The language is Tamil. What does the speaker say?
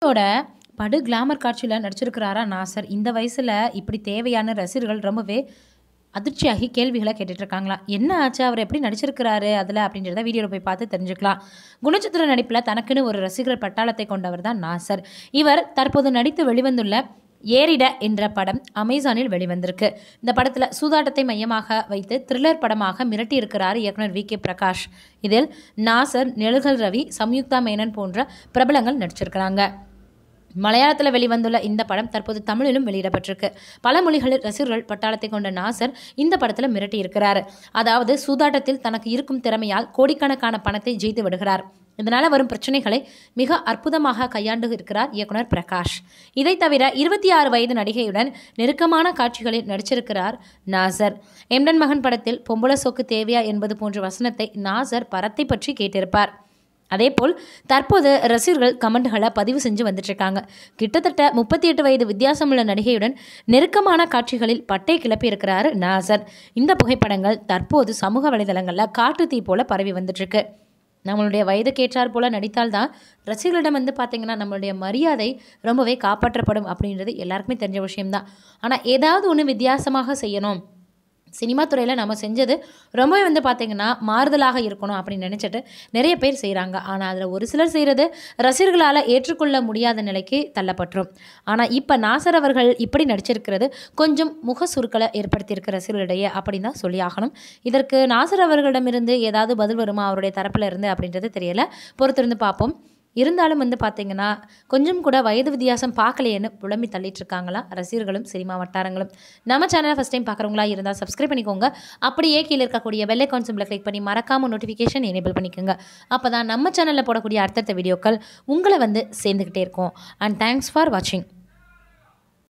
இதோட படு கிளாமர் காட்சியில் நடிச்சிருக்கிறாரா நாசர் இந்த வயசில் இப்படி தேவையான ரசிகர்கள் ரொம்பவே அதிர்ச்சியாகி கேள்விகளை இருக்காங்களா என்ன ஆச்சு அவர் எப்படி நடிச்சிருக்கிறாரு அதில் அப்படின்றத வீடியோவில் போய் பார்த்து தெரிஞ்சுக்கலாம் குணச்சித்திர நடிப்பில் தனக்குன்னு ஒரு ரசிகர் பட்டாளத்தை கொண்டவர் தான் நாசர் இவர் தற்போது நடித்து வெளிவந்துள்ள ஏரிட என்ற படம் அமேசானில் வெளிவந்திருக்கு இந்த படத்தில் சூதாட்டத்தை மையமாக வைத்து த்ரில்லர் படமாக மிரட்டி இருக்கிறார் இயக்குனர் வி கே பிரகாஷ் இதில் நாசர் நெழுகல் ரவி சம்யுக்தா மேனன் போன்ற பிரபலங்கள் நடிச்சிருக்கிறாங்க மலையாளத்தில் வெளிவந்துள்ள இந்த படம் தற்போது தமிழிலும் வெளியிடப்பட்டிருக்கு பல மொழிகளில் ரசிகர்கள் பட்டாளத்தை கொண்ட நாசர் இந்த படத்தில் மிரட்டியிருக்கிறார் அதாவது சூதாட்டத்தில் தனக்கு இருக்கும் திறமையால் கோடிக்கணக்கான பணத்தை ஜெயித்து விடுகிறார் இதனால் வரும் பிரச்சனைகளை மிக அற்புதமாக கையாண்டு இருக்கிறார் இயக்குனர் பிரகாஷ் இதை தவிர இருபத்தி ஆறு வயது நடிகையுடன் நெருக்கமான காட்சிகளில் நடிச்சிருக்கிறார் நாசர் எம்டன் மகன் படத்தில் பொம்பளை சோக்கு தேவையா என்பது போன்ற வசனத்தை நாசர் பரத்தை பற்றி கேட்டிருப்பார் அதேபோல் தற்போது ரசிகர்கள் கமெண்ட்களை பதிவு செஞ்சு வந்துட்டுருக்காங்க கிட்டத்தட்ட முப்பத்தி எட்டு வயது வித்தியாசமுள்ள நடிகையுடன் நெருக்கமான காட்சிகளில் பட்டை இருக்கிறாரு நாசர் இந்த புகைப்படங்கள் தற்போது சமூக வலைதளங்களில் காட்டு தீ போல பரவி வந்துட்டுருக்கு நம்மளுடைய வயதுக்கேற்றார் போல் நடித்தால்தான் ரசிகர்களிடம் வந்து பார்த்திங்கன்னா நம்மளுடைய மரியாதை ரொம்பவே காப்பாற்றப்படும் அப்படின்றது எல்லாருக்குமே தெரிஞ்ச விஷயம்தான் ஆனால் ஏதாவது ஒன்று வித்தியாசமாக செய்யணும் சினிமா துறையில் நம்ம செஞ்சது ரொம்பவே வந்து பார்த்திங்கன்னா மாறுதலாக இருக்கணும் அப்படின்னு நினச்சிட்டு நிறைய பேர் செய்கிறாங்க ஆனால் அதில் ஒரு சிலர் செய்கிறது ரசிகர்களால் ஏற்றுக்கொள்ள முடியாத நிலைக்கு தள்ளப்பட்டுரும் ஆனால் இப்போ நாசர் அவர்கள் இப்படி நடிச்சிருக்கிறது கொஞ்சம் முக சுருக்களை ஏற்படுத்தியிருக்க ரசிகர்களிடையே அப்படின்னு தான் சொல்லி ஆகணும் இதற்கு நாசர் அவர்களிடமிருந்து ஏதாவது பதில் வருமா அவருடைய தரப்பில் இருந்து அப்படின்றது தெரியலை பொறுத்திருந்து பார்ப்போம் இருந்தாலும் வந்து பார்த்தீங்கன்னா கொஞ்சம் கூட வயது வித்தியாசம் பார்க்கலையேன்னு புலம்பி தள்ளிட்டு இருக்காங்களா ரசிகர்களும் சினிமா வட்டாரங்களும் நம்ம சேனலை ஃபஸ்ட் டைம் பார்க்குறவங்களா இருந்தால் சப்ஸ்கிரைப் பண்ணிக்கோங்க அப்படியே கீழே இருக்கக்கூடிய வெள்ளை கான்செப்டில் கிளிக் பண்ணி மறக்காமல் நோட்டிஃபிகேஷன் எனேபிள் பண்ணிக்கோங்க அப்போ தான் நம்ம சேனலில் போடக்கூடிய அடுத்தடுத்த வீடியோக்கள் உங்களை வந்து சேர்ந்துக்கிட்டே இருக்கும் அண்ட் தேங்க்ஸ் ஃபார் வாட்சிங்